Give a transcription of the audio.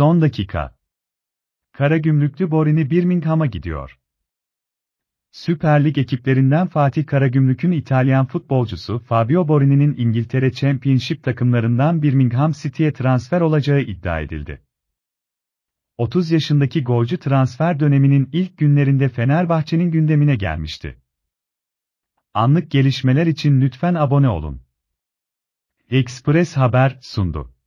Son dakika. Kara gümrüklü Borini Birmingham'a gidiyor. Süper Lig ekiplerinden Fatih Karagümrük'ün İtalyan futbolcusu Fabio Borini'nin İngiltere Championship takımlarından Birmingham City'ye transfer olacağı iddia edildi. 30 yaşındaki golcü transfer döneminin ilk günlerinde Fenerbahçe'nin gündemine gelmişti. Anlık gelişmeler için lütfen abone olun. Express Haber sundu.